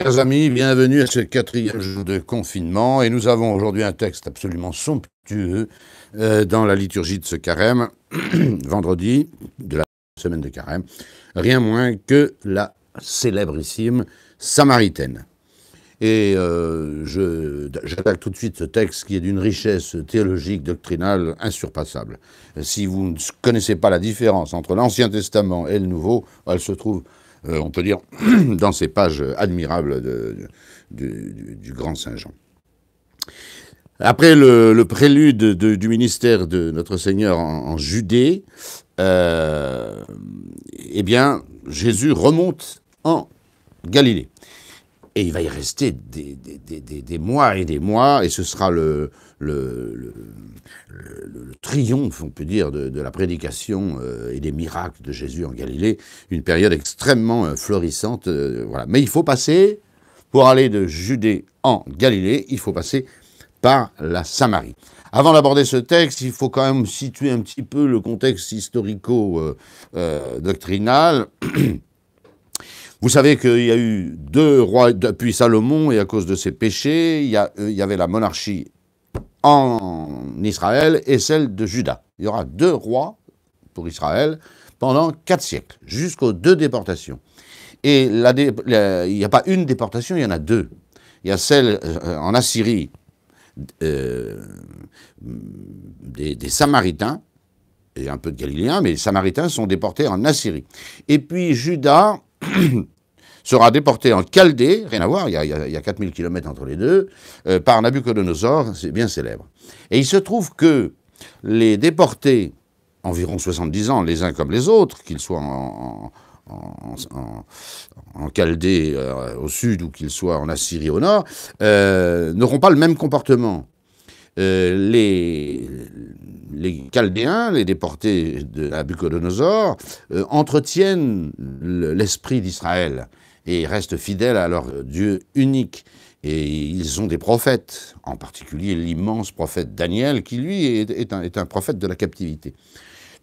Chers amis, bienvenue à ce quatrième jour de confinement et nous avons aujourd'hui un texte absolument somptueux euh, dans la liturgie de ce carême, vendredi de la semaine de carême, rien moins que la célébrissime Samaritaine. Et euh, j'attaque tout de suite ce texte qui est d'une richesse théologique, doctrinale insurpassable. Si vous ne connaissez pas la différence entre l'Ancien Testament et le Nouveau, elle se trouve euh, on peut dire, dans ces pages admirables du, Grand Saint-Jean. Après le, prélude du ministère de notre Seigneur en, Judée, euh, eh bien, Jésus remonte en Galilée. Et il va y rester des, mois et des mois, et ce sera le, le, le, triomphe, on peut dire, de, la prédication euh, et des miracles de Jésus en Galilée, une période extrêmement euh, florissante. Euh, voilà. Mais il faut passer, pour aller de Judée en Galilée, il faut passer par la Samarie. Avant d'aborder ce texte, il faut quand même situer un petit peu le contexte historico-doctrinal. Vous savez qu'il y a eu deux rois depuis Salomon, et à cause de ses péchés, euh, il y, avait la monarchie en Israël et celle de Juda. Il y aura deux rois pour Israël pendant quatre siècles, jusqu'aux deux déportations. Et il n'y a pas une déportation, il y en a deux. Il y a celle euh, en Assyrie euh, des, des, Samaritains, et un peu de Galiléens, mais les Samaritains sont déportés en Assyrie. Et puis Judas sera déporté en Chaldée, rien à voir, il y a, 4000 km entre les deux, euh, par Nabucodonosor, c'est bien célèbre. Et il se trouve que les déportés, environ 70 ans, les uns comme les autres, qu'ils soient en, Chaldée euh, au sud ou qu'ils soient en Assyrie au nord, euh, n'auront pas le même comportement. les, les Chaldéens, les déportés de Nabucodonosor, entretiennent l'esprit d'Israël et restent fidèles à leur Dieu unique. Et ils ont des prophètes, en particulier l'immense prophète Daniel, qui lui est, un, prophète de la captivité.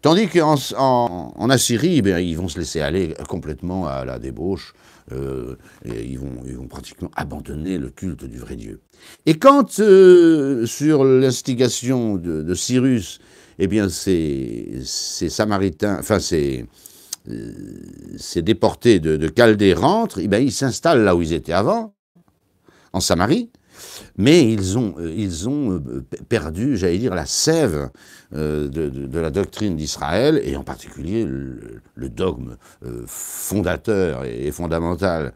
Tandis qu'en en, Assyrie, eh bien, ils vont se laisser aller complètement à la débauche, euh, et ils vont, ils vont pratiquement abandonner le culte du vrai Dieu. Et quand, euh, sur l'instigation de, Cyrus, eh bien, ces, ces Samaritains, enfin ces, euh, ces déportés de, de Chaldée rentrent, eh ben, ils s'installent là où ils étaient avant, en Samarie, mais ils ont, euh, euh, perdu, j'allais dire, la sève de, la doctrine d'Israël, et en particulier le, dogme fondateur et, fondamental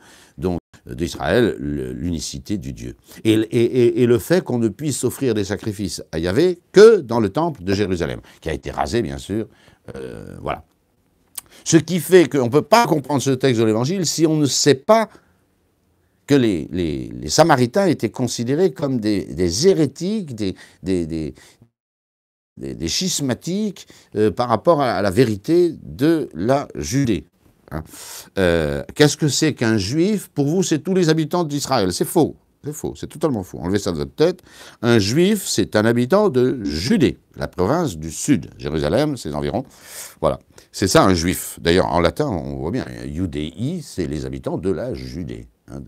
d'Israël, l'unicité du Dieu. Et, le fait qu'on ne puisse offrir des sacrifices à Yahvé que dans le temple de Jérusalem, qui a été rasé, bien sûr. voilà. Ce qui fait qu'on ne peut pas comprendre ce texte de l'Évangile si on ne sait pas que les, Samaritains étaient considérés comme des, hérétiques, des, schismatiques euh, par rapport à, la vérité de la Judée. Hein. Euh, qu'est-ce que c'est qu'un juif Pour vous, c'est tous les habitants d'Israël. C'est faux. C'est faux, c'est totalement faux. Enlevez ça de votre tête. Un juif, c'est un habitant de Judée, la province du sud. Jérusalem, ses environs. Voilà. C'est ça un juif. D'ailleurs, en latin, on voit bien, Judéi, c'est les habitants de la Judée. Hein, de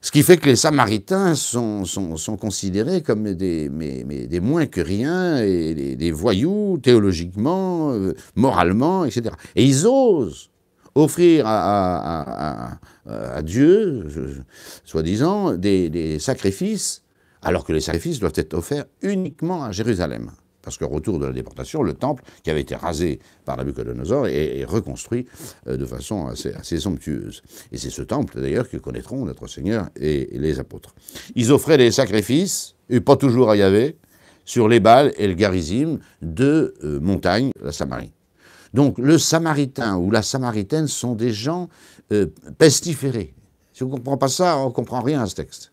Ce qui fait que les Samaritains sont, sont, considérés comme des, des moins que rien, et des, voyous théologiquement, euh, moralement, etc. Et ils osent offrir à, Dieu, soi-disant, des, sacrifices, alors que les sacrifices doivent être offerts uniquement à Jérusalem. Parce qu'au retour de la déportation, le temple, qui avait été rasé par la est, est reconstruit euh, de façon assez, somptueuse. Et c'est ce temple, d'ailleurs, que connaîtront notre Seigneur et, les apôtres. Ils offraient des sacrifices, et pas toujours à Yahvé, sur les bals et le Garizim, de euh, montagne, la Samarie. Donc le samaritain ou la samaritaine sont des gens euh, pestiférés. Si on ne comprend pas ça, on ne comprend rien à ce texte.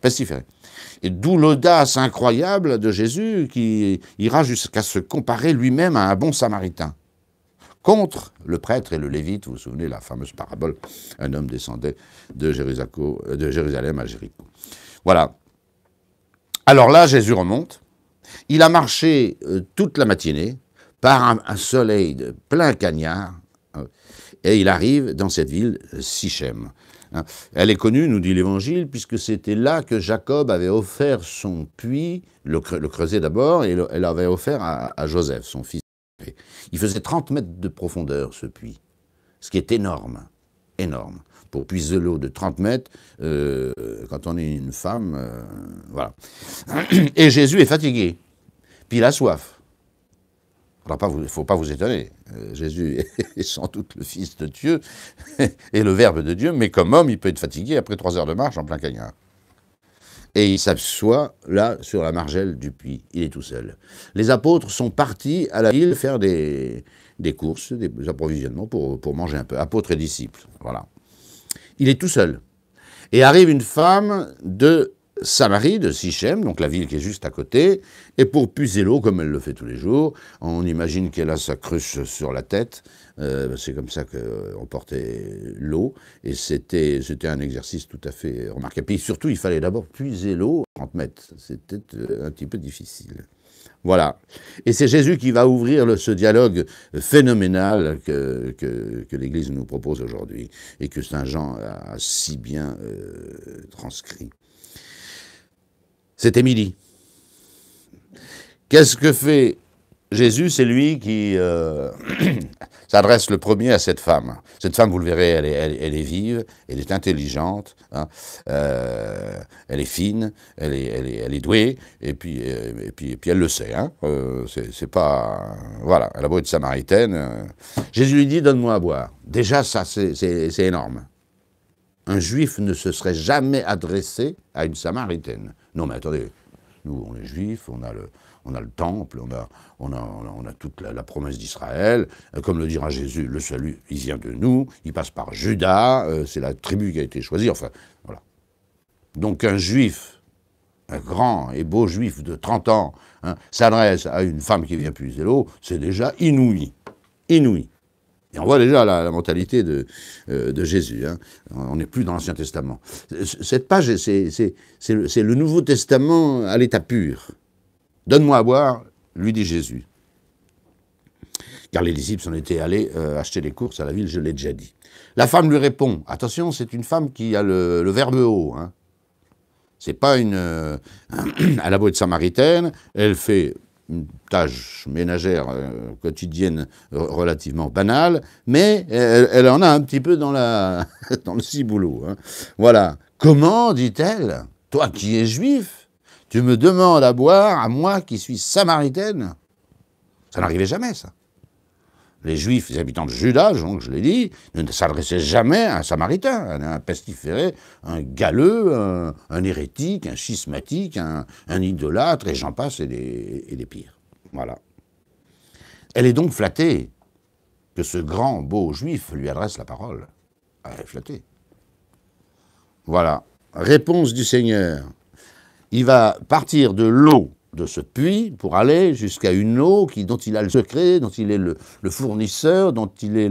Pestiférés. Et d'où l'audace incroyable de Jésus qui ira jusqu'à se comparer lui-même à un bon samaritain. Contre le prêtre et le lévite, vous vous souvenez la fameuse parabole, un homme descendait de euh, Jérusalem à Jéricho. Voilà. Alors là, Jésus remonte. Il a marché euh, toute la matinée, par un, soleil de plein cagnard, et il arrive dans cette ville, Sichem. Hein. Elle est connue, nous dit l'Évangile, puisque c'était là que Jacob avait offert son puits, le, creusé d'abord, et elle l'avait offert à, Joseph, son fils. Il faisait 30 mètres de profondeur, ce puits, ce qui est énorme, énorme. Pour puiser de l'eau de 30 mètres, euh, quand on est une femme, euh, voilà. Et Jésus est fatigué, puis il a soif. Il ne faut pas vous étonner. Euh, Jésus est sans doute le Fils de Dieu et le Verbe de Dieu, mais comme homme, il peut être fatigué après trois heures de marche en plein cagnard. Et il s'assoit là sur la margelle du puits. Il est tout seul. Les apôtres sont partis à la ville faire des, courses, des approvisionnements pour, pour manger un peu. Apôtres et disciples. Voilà. Il est tout seul. Et arrive une femme de Samarie de Sichem, donc la ville qui est juste à côté, et pour puiser l'eau, comme elle le fait tous les jours, on imagine qu'elle a sa cruche sur la tête, euh, c'est comme ça qu'on euh, portait l'eau, et c'était un exercice tout à fait remarquable. Et surtout, il fallait d'abord puiser l'eau à 30 mètres, c'était euh, un petit peu difficile. Voilà. Et c'est Jésus qui va ouvrir le, ce dialogue phénoménal que, que, l'Église nous propose aujourd'hui et que Saint Jean a si bien transcrit c'est Émilie. Qu'est-ce que fait Jésus C'est lui qui euh, s'adresse le premier à cette femme. Cette femme, vous le verrez, elle est, vive, elle est intelligente, hein, euh, elle est fine, elle est, douée, et puis, euh, puis, puis elle le sait. Hein. c'est pas... Voilà, elle a beau être samaritaine. Jésus lui dit, donne-moi à boire. Déjà, ça, c'est énorme un juif ne se serait jamais adressé à une samaritaine. Non mais attendez, nous on est juifs, on a le, temple, on a, toute la, promesse d'Israël. Euh, comme le dira Jésus, le salut, il vient de nous, il passe par Judas, euh, c'est la tribu qui a été choisie, enfin, voilà. Donc un juif, un grand et beau juif de 30 ans, hein, s'adresse à une femme qui vient puiser l'eau, c'est déjà inouï. Inouï. Et on voit déjà la, mentalité de, euh, Jésus. Hein. On n'est plus dans l'Ancien Testament. Cette page, c'est le, Nouveau Testament à l'état pur. Donne-moi à boire, lui dit Jésus. Car les disciples s'en étaient allés euh, acheter des courses à la ville, je l'ai déjà dit. La femme lui répond, attention, c'est une femme qui a le, verbe haut. Hein. C'est pas une... Euh, à la boîte samaritaine, elle fait une tâche ménagère euh, quotidienne euh, relativement banale, mais elle, en a un petit peu dans, la, dans le ciboulot. Hein. Voilà. Comment, dit-elle, toi qui es juif, tu me demandes à boire à moi qui suis samaritaine Ça n'arrivait jamais, ça les juifs, les habitants de Juda, je l'ai dit, ne s'adressaient jamais à un samaritain, à un pestiféré, un galeux, un, hérétique, un schismatique, un, idolâtre, et j'en passe, et des, et des pires. Voilà. Elle est donc flattée que ce grand, beau juif lui adresse la parole. Ah, elle est flattée. Voilà. Réponse du Seigneur. Il va partir de l'eau de ce puits pour aller jusqu'à une eau qui, dont il a le secret, dont il est le, fournisseur, dont il est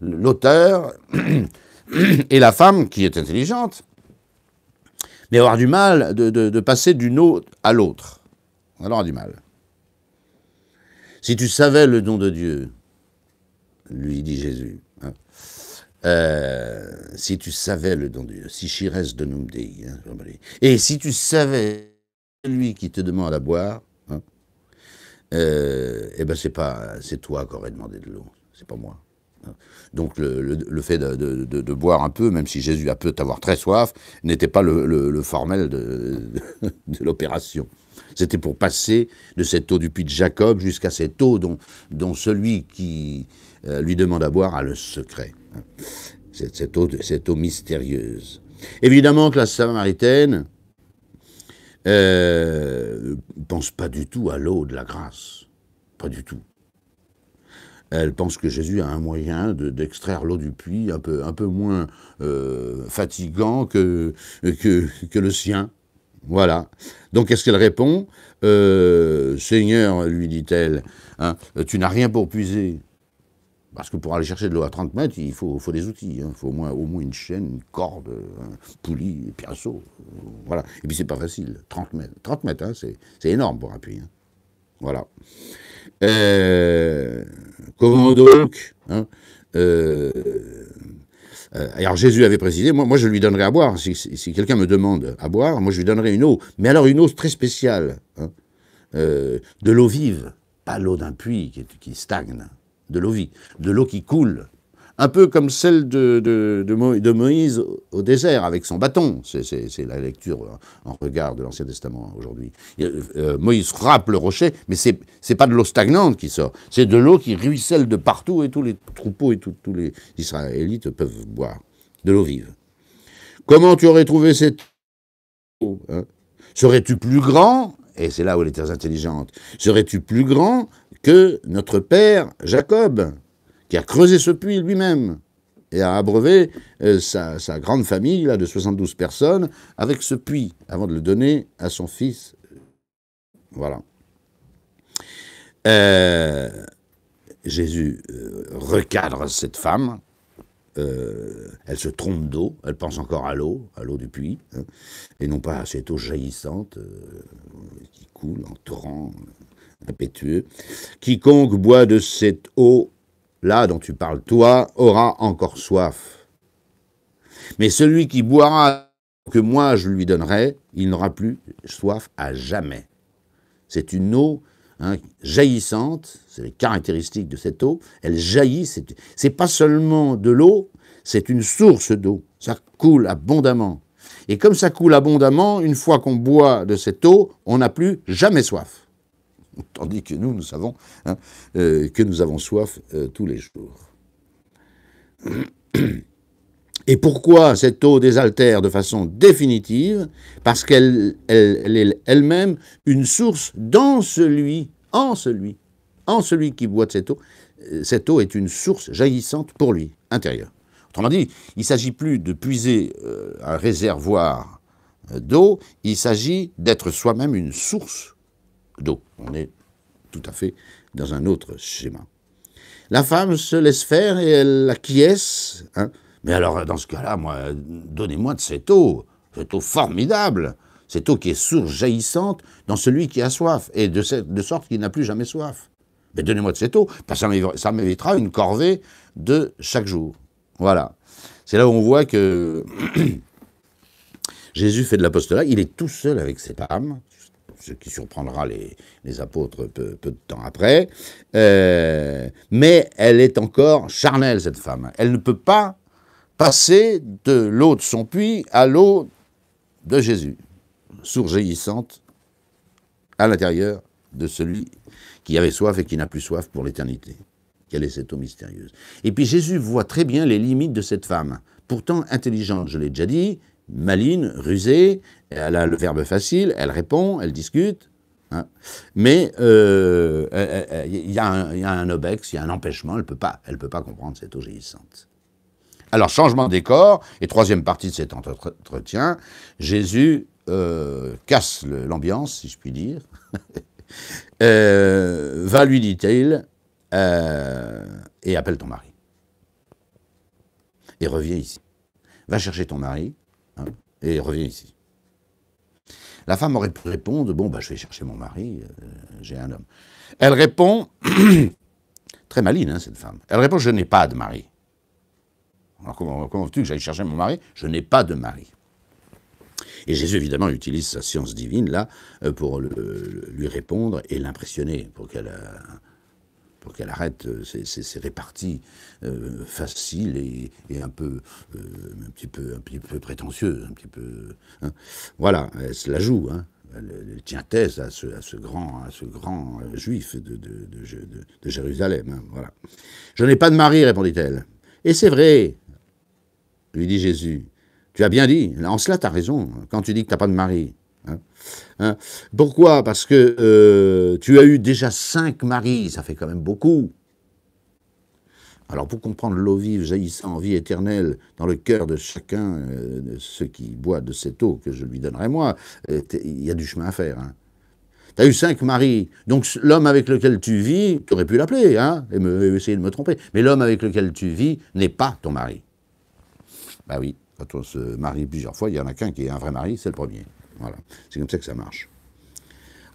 l'auteur. Et la femme, qui est intelligente, mais avoir du mal de, passer d'une eau à l'autre. Elle aura du mal. Si tu savais le don de Dieu, lui dit Jésus, hein, euh, si tu savais le don de Dieu, si chires de nous hein, et si tu savais « Celui qui te demande à boire, hein, euh, eh ben c'est pas, c'est toi qui aurais demandé de l'eau, c'est pas moi. Hein. Donc le, fait de, de, boire un peu, même si Jésus a peut avoir très soif, n'était pas le, le, formel de, l'opération. C'était pour passer de cette eau du puits de Jacob jusqu'à cette eau dont, dont celui qui euh, lui demande à boire a le secret. Hein. Cette, cette, eau, cette eau mystérieuse. Évidemment que la Samaritaine, euh, pense pas du tout à l'eau de la grâce. Pas du tout. Elle pense que Jésus a un moyen d'extraire l'eau du puits un peu, un peu moins euh, fatigant que, que, le sien. Voilà. Donc qu'est-ce qu'elle répond euh, Seigneur, lui dit-elle, hein, tu n'as rien pour puiser, parce que pour aller chercher de l'eau à 30 mètres, il faut, des outils. Il hein. faut au moins, une chaîne, une corde, un poulie, un pinceau. Voilà. Et puis c'est pas facile. 30 mètres, 30 hein, mètres c'est énorme pour un puits. Hein. Voilà. Euh, comment donc euh, euh, alors Jésus avait précisé, moi, je lui donnerai à boire, si, quelqu'un me demande à boire, moi je lui donnerai une eau, mais alors une eau très spéciale, de l'eau vive, pas l'eau d'un puits qui stagne, de l'eau vie, de l'eau qui coule, un peu comme celle de, Moïse au désert avec son bâton. C'est la lecture en regard de l'Ancien Testament hein, aujourd'hui. Euh, Moïse frappe le rocher, mais ce n'est pas de l'eau stagnante qui sort, c'est de l'eau qui ruisselle de partout et tous les troupeaux et tous les Israélites peuvent boire de l'eau vive. Comment tu aurais trouvé cette eau hein Serais-tu plus grand et c'est là où elle est très intelligente, serais-tu plus grand que notre père Jacob, qui a creusé ce puits lui-même et a abreuvé euh, sa, grande famille là, de 72 personnes avec ce puits, avant de le donner à son fils. Voilà. Euh, Jésus euh, recadre cette femme euh, elle se trompe d'eau, elle pense encore à l'eau, à l'eau du puits, hein, et non pas à cette eau jaillissante euh, qui coule en torrent euh, impétueux. Quiconque boit de cette eau-là dont tu parles, toi, aura encore soif. Mais celui qui boira que moi je lui donnerai, il n'aura plus soif à jamais. C'est une eau Hein, jaillissante, c'est les caractéristiques de cette eau, elle jaillit, c'est pas seulement de l'eau, c'est une source d'eau, ça coule abondamment. Et comme ça coule abondamment, une fois qu'on boit de cette eau, on n'a plus jamais soif. Tandis que nous, nous savons hein, euh, que nous avons soif euh, tous les jours. Et pourquoi cette eau désaltère de façon définitive Parce qu'elle est elle-même une source dans celui, en celui, en celui qui boit de cette eau. Euh, cette eau est une source jaillissante pour lui, intérieure. Autrement dit, il ne s'agit plus de puiser euh, un réservoir euh, d'eau, il s'agit d'être soi-même une source d'eau. On est tout à fait dans un autre schéma. La femme se laisse faire et elle acquiesce. Hein, mais alors, dans ce cas-là, moi, donnez-moi de cette eau, cette eau formidable, cette eau qui est source jaillissante dans celui qui a soif, et de, sorte qu'il n'a plus jamais soif. Mais donnez-moi de cette eau, parce que ça m'évitera une corvée de chaque jour. Voilà. C'est là où on voit que Jésus fait de l'apostolat, il est tout seul avec cette femme, ce qui surprendra les, apôtres peu, de temps après. Euh, mais elle est encore charnelle, cette femme. Elle ne peut pas passer de l'eau de son puits à l'eau de Jésus, jaillissante à l'intérieur de celui qui avait soif et qui n'a plus soif pour l'éternité. Quelle est cette eau mystérieuse Et puis Jésus voit très bien les limites de cette femme, pourtant intelligente, je l'ai déjà dit, maligne, rusée, elle a le verbe facile, elle répond, elle discute, hein. Mais euh, il y, a un obex, il y a un empêchement, elle ne peut, pas, peut pas comprendre cette eau alors, changement de décor, et troisième partie de cet entretien, Jésus euh, casse l'ambiance, si je puis dire. Euh, va lui, dit-il, euh, et appelle ton mari. Et reviens ici. Va chercher ton mari, hein, et reviens ici. La femme aurait pu répondre, bon, bah, je vais chercher mon mari, j'ai un homme. Elle répond, très maline, hein, cette femme, elle répond, je n'ai pas de mari. Alors comment, veux-tu que j'aille chercher mon mari Je n'ai pas de mari. Et Jésus, évidemment, utilise sa science divine, là, euh, pour le, lui répondre et l'impressionner, pour qu'elle euh, pour qu'elle arrête ces, euh, réparties faciles et, un peu, un petit peu, un petit peu prétentieuses, un petit peu. Hein. Voilà, elle se la joue. Hein. Elle, tient thèse à ce, grand, à ce grand juif de, de, de, Jérusalem. Hein, voilà. Je n'ai pas de mari, répondit-elle. Et c'est vrai, lui dit Jésus. Tu as bien dit, en cela tu as raison, quand tu dis que tu n'as pas de mari. Hein. Hein. Pourquoi Parce que euh, tu as eu déjà cinq maris, ça fait quand même beaucoup. Alors pour comprendre l'eau vive jaillissant en vie éternelle dans le cœur de chacun euh, de ceux qui boit de cette eau que je lui donnerai moi, euh, il y a du chemin à faire. Hein. Tu as eu cinq maris, donc l'homme avec lequel tu vis, tu aurais pu l'appeler, et essayer de me tromper, mais l'homme avec lequel tu vis n'est pas ton mari. Bah oui, quand on se marie plusieurs fois, il y en a qu'un qui est un vrai mari, c'est le premier. Voilà. C'est comme ça que ça marche.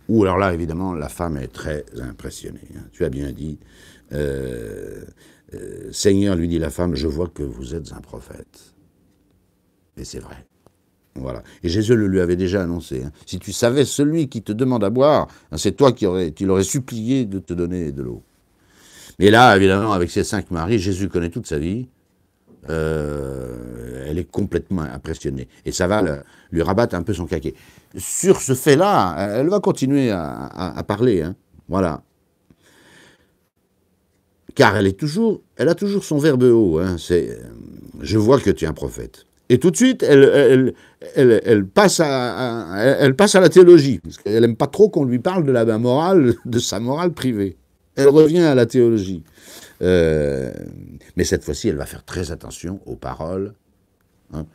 Ou alors là, évidemment, la femme est très impressionnée. Hein. Tu as bien dit. Euh, euh, Seigneur, lui dit la femme, je vois que vous êtes un prophète. Et c'est vrai. Voilà. Et Jésus le lui avait déjà annoncé. Hein. Si tu savais celui qui te demande à boire, hein, c'est toi qui aurais, tu l'aurais supplié de te donner de l'eau. Mais là, évidemment, avec ses cinq maris, Jésus connaît toute sa vie. Euh, elle est complètement impressionnée. Et ça va lui rabattre un peu son caquet. Sur ce fait-là, elle va continuer à, parler. Hein. Voilà. Car elle, est toujours, elle a toujours son verbe haut. Hein. C'est, euh, je vois que tu es un prophète. Et tout de suite, elle, passe, à, la théologie. Parce qu'elle n'aime pas trop qu'on lui parle de la morale, de sa morale privée. Elle revient à la théologie. Euh, mais cette fois-ci, elle va faire très attention aux paroles hein,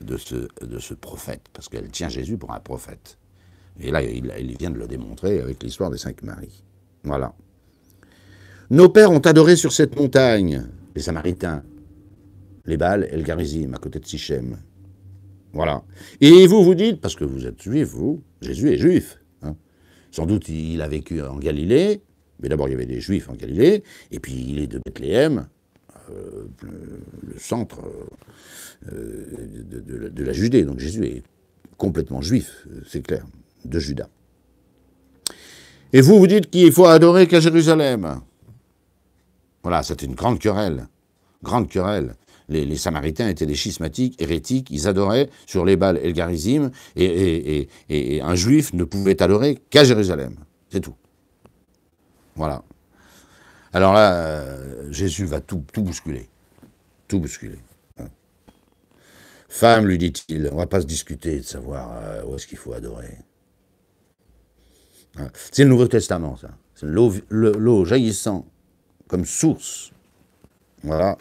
de, ce, prophète, parce qu'elle tient Jésus pour un prophète. Et là, il, vient de le démontrer avec l'histoire des cinq maris. Voilà. Nos pères ont adoré sur cette montagne, les Samaritains, les Baals et le Garizim, à côté de Sichem. Voilà. Et vous, vous dites, parce que vous êtes juif, vous, Jésus est juif. Hein. Sans doute, il a vécu en Galilée, mais d'abord, il y avait des Juifs en Galilée, et puis il est de Bethléem, euh, le centre euh, de, la Judée. Donc Jésus est complètement juif, c'est clair, de Juda. Et vous, vous dites qu'il faut adorer qu'à Jérusalem. Voilà, c'était une grande querelle. Grande querelle. Les, Samaritains étaient des schismatiques, hérétiques, ils adoraient sur les balles Elgarizim, et un juif ne pouvait adorer qu'à Jérusalem. C'est tout. Voilà. Alors là, euh, Jésus va tout, tout bousculer. Tout bousculer. Femme, lui dit-il, on va pas se discuter de savoir euh, où est-ce qu'il faut adorer. Hein. C'est le Nouveau Testament, ça. C'est l'eau jaillissant comme source. Voilà.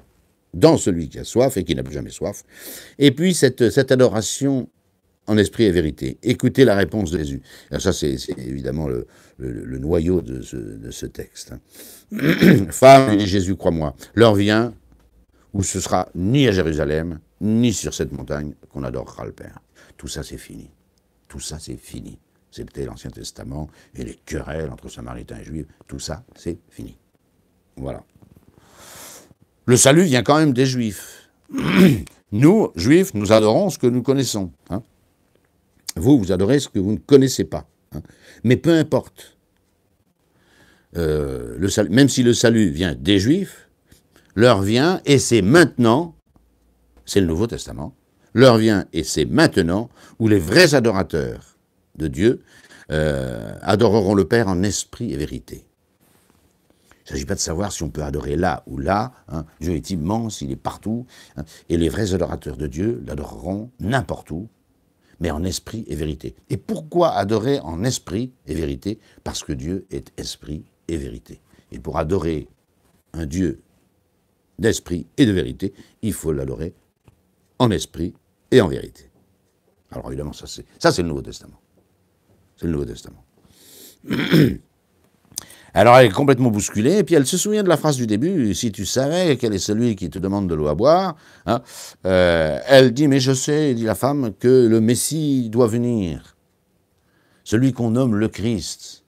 Dans celui qui a soif et qui n'a plus jamais soif. Et puis cette, cette adoration en esprit et vérité. Écoutez la réponse de Jésus. Alors ça, c'est évidemment le, noyau de ce, texte. Hein. Femme, Jésus, crois-moi, l'heure vient où ce sera ni à Jérusalem, ni sur cette montagne qu'on adorera le Père. Tout ça, c'est fini. Tout ça, c'est fini. C'était l'Ancien Testament et les querelles entre Samaritains et Juifs. Tout ça, c'est fini. Voilà. Le salut vient quand même des Juifs. Nous, Juifs, nous adorons ce que nous connaissons. Hein. Vous, vous adorez ce que vous ne connaissez pas. Hein. Mais peu importe. Euh, même si le salut vient des Juifs, leur vient et c'est maintenant, c'est le Nouveau Testament, leur vient et c'est maintenant où les vrais adorateurs de Dieu euh, adoreront le Père en esprit et vérité. Il ne s'agit pas de savoir si on peut adorer là ou là. Hein. Dieu est immense, il est partout. Hein. Et les vrais adorateurs de Dieu l'adoreront n'importe où, mais en esprit et vérité. Et pourquoi adorer en esprit et vérité Parce que Dieu est esprit et vérité. Et pour adorer un Dieu d'esprit et de vérité, il faut l'adorer en esprit et en vérité. Alors évidemment, ça c'est le Nouveau Testament. C'est le Nouveau Testament. Alors elle est complètement bousculée, et puis elle se souvient de la phrase du début, si tu savais quel est celui qui te demande de l'eau à boire, hein, euh, elle dit, mais je sais, dit la femme, que le Messie doit venir, celui qu'on nomme le Christ.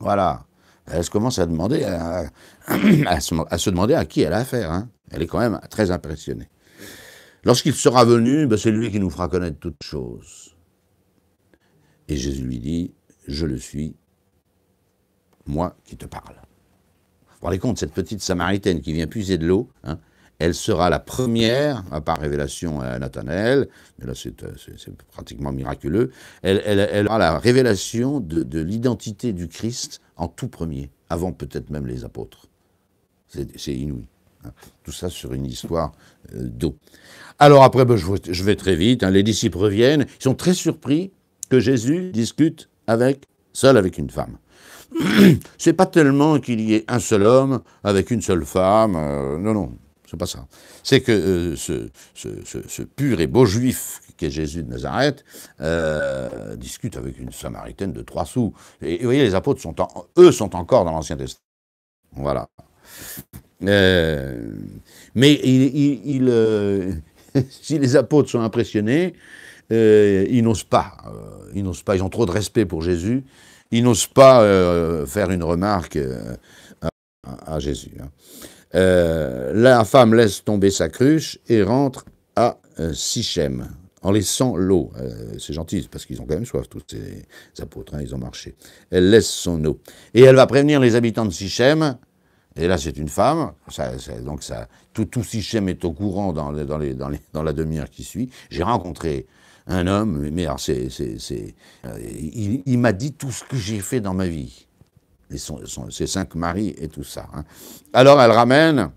Voilà. Elle commence à, demander à, se, demander à qui elle a affaire. Hein. Elle est quand même très impressionnée. Lorsqu'il sera venu, ben, c'est lui qui nous fera connaître toutes choses. Et Jésus lui dit, je le suis, moi qui te parle. Vous vous compte, cette petite Samaritaine qui vient puiser de l'eau, hein, elle sera la première, à part révélation à euh, Nathanaël, mais là c'est euh, pratiquement miraculeux, elle, aura la révélation de, l'identité du Christ en tout premier, avant peut-être même les apôtres. C'est inouï. Hein. Tout ça sur une histoire euh, d'eau. Alors après, ben, je, vais très vite, hein. les disciples reviennent, ils sont très surpris que Jésus discute avec, seul avec une femme. c'est pas tellement qu'il y ait un seul homme avec une seule femme, euh, non, non, c'est pas ça. C'est que euh, ce, pur et beau juif qu'est Jésus de Nazareth euh, discute avec une samaritaine de trois sous. Et, vous voyez, les apôtres sont, eux, sont encore dans l'Ancien Testament. Voilà. mais il, si les apôtres sont impressionnés, ils n'osent pas, ils n'osent pas, ils ont trop de respect pour Jésus il n'ose pas euh, faire une remarque euh, à, Jésus. Hein. Euh, la femme laisse tomber sa cruche et rentre à Sichem en laissant l'eau. c'est gentil parce qu'ils ont quand même soif, tous ces, apôtres, hein, ils ont marché. Elle laisse son eau. Et elle va prévenir les habitants de Sichem. Et là, c'est une femme, donc ça, tout, tout Sichem est au courant dans la demi-heure qui suit. J'ai rencontré un homme, mais c'est, euh, il, m'a dit tout ce que j'ai fait dans ma vie, et cinq maris et tout ça. Hein. Alors elle ramène,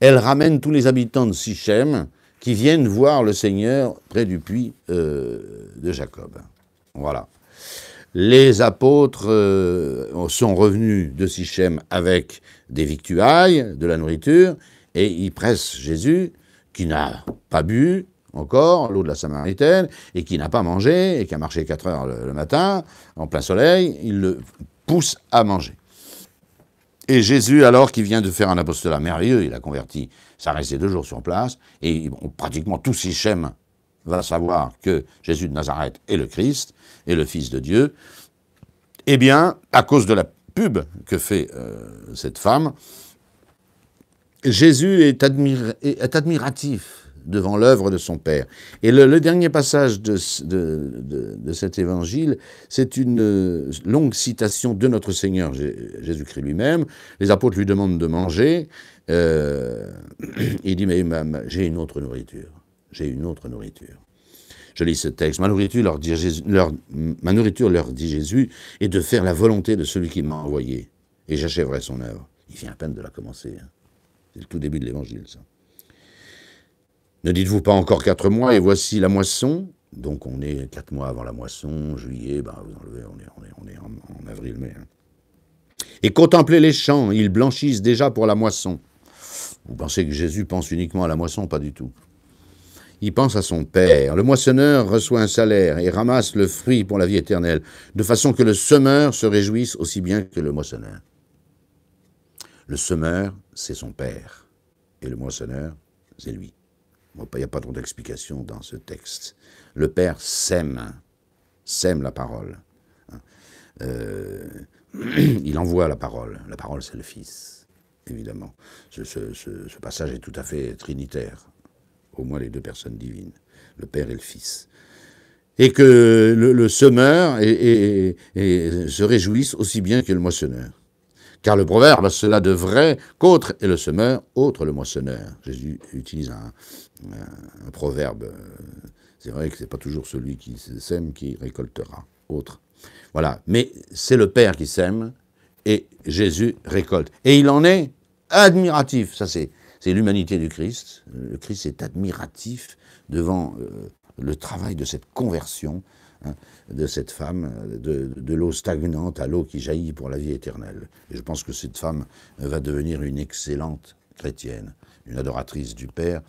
elle ramène tous les habitants de Sichem qui viennent voir le Seigneur près du puits euh, de Jacob. Voilà. Les apôtres euh, sont revenus de Sichem avec des victuailles, de la nourriture, et ils pressent Jésus, qui n'a pas bu, encore, l'eau de la Samaritaine, et qui n'a pas mangé, et qui a marché 4 heures le, matin, en plein soleil, il le pousse à manger. Et Jésus, alors, qu'il vient de faire un apostolat merveilleux, il a converti, ça restait deux jours sur place, et pratiquement tout Sichem va savoir que Jésus de Nazareth est le Christ, est le Fils de Dieu. Eh bien, à cause de la pub que fait euh, cette femme, Jésus est admiratif devant l'œuvre de son Père. Et le, dernier passage de, de, cet évangile, c'est une euh, longue citation de notre Seigneur Jésus-Christ lui-même. Les apôtres lui demandent de manger. Euh, il dit, mais j'ai une autre nourriture. J'ai une autre nourriture. Je lis ce texte. Ma nourriture leur dit Jésus, ma nourriture leur dit Jésus est de faire la volonté de celui qui m'a envoyé. Et j'achèverai son œuvre. Il vient à peine de la commencer. Hein. C'est le tout début de l'évangile, ça. Ne dites-vous pas encore quatre mois et ah. voici la moisson Donc on est quatre mois avant la moisson, juillet, bah, vous enlevez, on est, en, avril, mai. Hein. Et contemplez les champs, ils blanchissent déjà pour la moisson. Vous pensez que Jésus pense uniquement à la moisson Pas du tout. Il pense à son Père. Le moissonneur reçoit un salaire et ramasse le fruit pour la vie éternelle, de façon que le semeur se réjouisse aussi bien que le moissonneur. Le semeur, c'est son Père, et le moissonneur, c'est lui il n'y a pas trop d'explications dans ce texte. Le Père sème, sème la parole. Hein. Euh, il envoie la parole. La parole, c'est le Fils, évidemment. Ce, passage est tout à fait trinitaire, au moins les deux personnes divines, le Père et le Fils. Et que le, semeur et se réjouisse aussi bien que le moissonneur. Car le proverbe cela devrait qu'autre est le semeur, autre le moissonneur. Jésus utilise un, proverbe. Euh, c'est vrai que ce n'est pas toujours celui qui sème qui récoltera. Autre. Voilà. Mais c'est le Père qui sème et Jésus récolte. Et il en est admiratif. Ça, c'est, l'humanité du Christ. Le Christ est admiratif devant euh, le travail de cette conversion Hein, de cette femme, de, de l'eau stagnante à l'eau qui jaillit pour la vie éternelle. Et je pense que cette femme va devenir une excellente chrétienne, une adoratrice du Père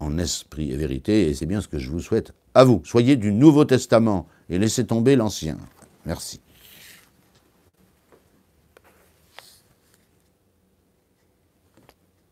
en esprit et vérité, et c'est bien ce que je vous souhaite à vous. Soyez du Nouveau Testament et laissez tomber l'Ancien. Merci.